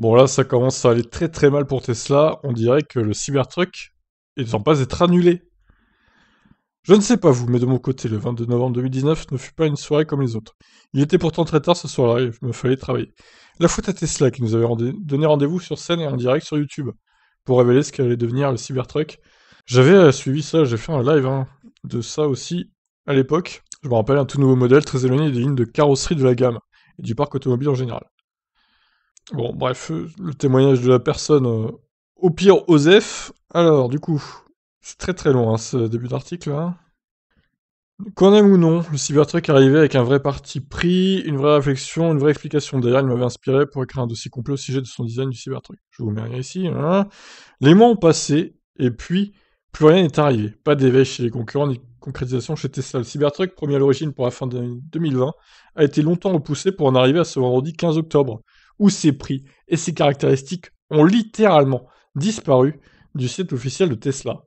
Bon là, ça commence à aller très très mal pour Tesla. On dirait que le Cybertruck est en passe d'être annulé. Je ne sais pas vous, mais de mon côté, le 22 novembre 2019 ne fut pas une soirée comme les autres. Il était pourtant très tard ce soir-là il me fallait travailler. La faute à Tesla qui nous avait donné rendez-vous sur scène et en direct sur YouTube pour révéler ce qu'allait devenir le Cybertruck. J'avais euh, suivi ça, j'ai fait un live hein, de ça aussi à l'époque. Je me rappelle un tout nouveau modèle très éloigné des lignes de carrosserie de la gamme et du parc automobile en général. Bon, bref, euh, le témoignage de la personne, euh, au pire, Osef. Alors, du coup, c'est très très long hein, ce début d'article. Hein. Qu'on aime ou non, le cybertruck est arrivé avec un vrai parti pris, une vraie réflexion, une vraie explication. D'ailleurs, il m'avait inspiré pour écrire un dossier complet au sujet de son design du cybertruck. Je vous mets rien ici. Hein. Les mois ont passé, et puis, plus rien n'est arrivé. Pas d'éveil chez les concurrents, ni concrétisation chez Tesla. Le Cybertruck, promis à l'origine pour la fin de 2020, a été longtemps repoussé pour en arriver à ce vendredi 15 octobre où ses prix et ses caractéristiques ont littéralement disparu du site officiel de Tesla.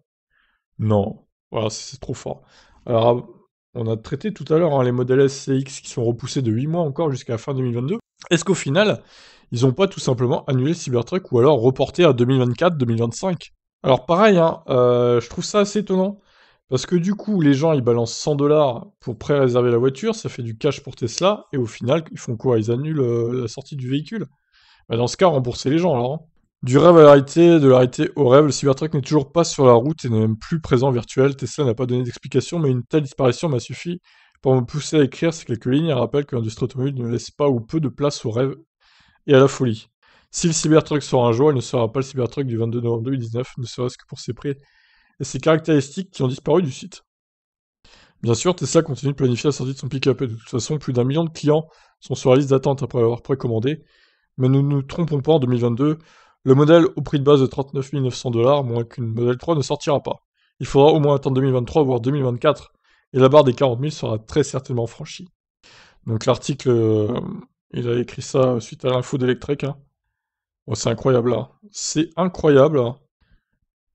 Non, voilà, c'est trop fort. Alors, on a traité tout à l'heure hein, les modèles SCX qui sont repoussés de 8 mois encore jusqu'à la fin 2022. Est-ce qu'au final, ils n'ont pas tout simplement annulé Cybertruck ou alors reporté à 2024-2025 Alors pareil, hein, euh, je trouve ça assez étonnant. Parce que du coup, les gens, ils balancent 100 dollars pour pré-réserver la voiture, ça fait du cash pour Tesla, et au final, ils font quoi Ils annulent euh, la sortie du véhicule. Bah, dans ce cas, rembourser les gens, alors. Hein. Du rêve à l'arrêté, de l'arrêté au rêve, le Cybertruck n'est toujours pas sur la route et n'est même plus présent virtuel. Tesla n'a pas donné d'explication, mais une telle disparition m'a suffi pour me pousser à écrire ces quelques lignes et rappelle que l'industrie automobile ne laisse pas ou peu de place au rêve et à la folie. Si le Cybertruck sort un jour, il ne sera pas le Cybertruck du 22 novembre 2019, ne serait-ce que pour ses prix et ses caractéristiques qui ont disparu du site. Bien sûr, Tesla continue de planifier la sortie de son pick-up de toute façon, plus d'un million de clients sont sur la liste d'attente après avoir précommandé. Mais ne nous, trompons pas en 2022, le modèle au prix de base de 39 900 dollars, moins qu'une Model 3, ne sortira pas. Il faudra au moins attendre 2023 voire 2024 et la barre des 40 000 sera très certainement franchie. Donc l'article, euh, il a écrit ça suite à l'info d'Electric. Hein. c'est incroyable là. Hein. C'est incroyable. Hein.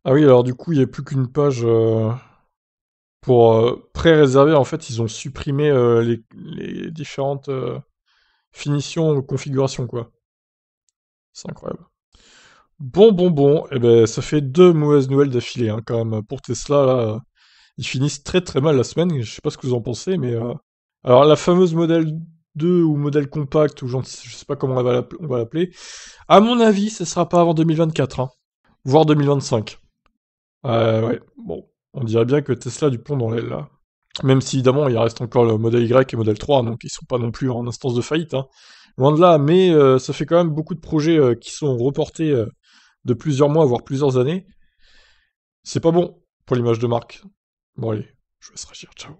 Ah oui, alors du coup, il n'y a plus qu'une page euh, pour euh, pré-réserver. En fait, ils ont supprimé euh, les, différentes finitions, configurations, quoi. C'est incroyable. Bon, bon, bon, et eh ben, ça fait deux mauvaises nouvelles d'affilée, hein, quand même. Pour Tesla, ils finissent très très mal la semaine. Je sais pas ce que vous en pensez, mais. Alors, la fameuse modèle 2 ou modèle compact, ou je je sais pas comment on va l'appeler, à mon avis, ce sera pas avant 2024, hein, voire 2025 ouais, bon, on dirait bien que Tesla du plomb dans l'aile là. Même si évidemment il reste encore le modèle Y et modèle 3, donc ils sont pas non plus en instance de faillite, hein. loin de là, mais euh, ça fait quand même beaucoup de projets euh, qui sont reportés euh, de plusieurs mois, voire plusieurs années. C'est pas bon pour l'image de marque. Bon allez, je vais se réagir ciao.